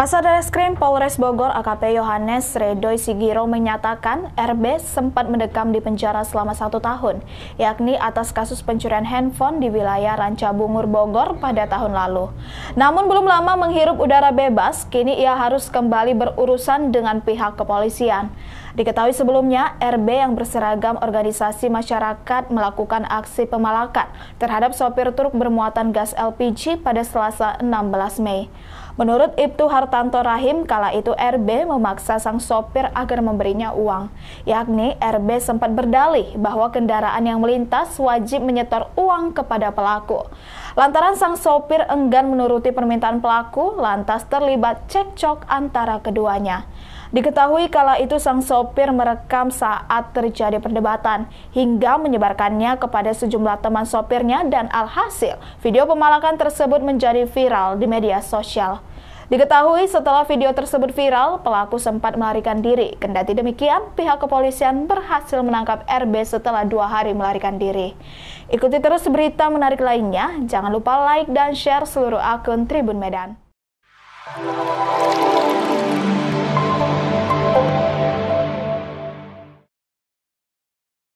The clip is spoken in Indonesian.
Kasar Reskrim Polres Bogor AKP Yohanes Redoy Sigiro menyatakan RB sempat mendekam di penjara selama satu tahun, yakni atas kasus pencurian handphone di wilayah Rancabungur Bogor pada tahun lalu. Namun belum lama menghirup udara bebas, kini ia harus kembali berurusan dengan pihak kepolisian. Diketahui sebelumnya, RB yang berseragam organisasi masyarakat melakukan aksi pemalakan terhadap sopir truk bermuatan gas LPG pada Selasa 16 Mei. Menurut Ibtu Hartanto Rahim, kala itu RB memaksa sang sopir agar memberinya uang. Yakni RB sempat berdalih bahwa kendaraan yang melintas wajib menyetor uang kepada pelaku. Lantaran sang sopir enggan menuruti permintaan pelaku, lantas terlibat cekcok antara keduanya. Diketahui kala itu sang sopir sopir merekam saat terjadi perdebatan hingga menyebarkannya kepada sejumlah teman sopirnya dan alhasil video pemalakan tersebut menjadi viral di media sosial. Diketahui setelah video tersebut viral, pelaku sempat melarikan diri. Kendati demikian, pihak kepolisian berhasil menangkap RB setelah dua hari melarikan diri. Ikuti terus berita menarik lainnya. Jangan lupa like dan share seluruh akun Tribun Medan.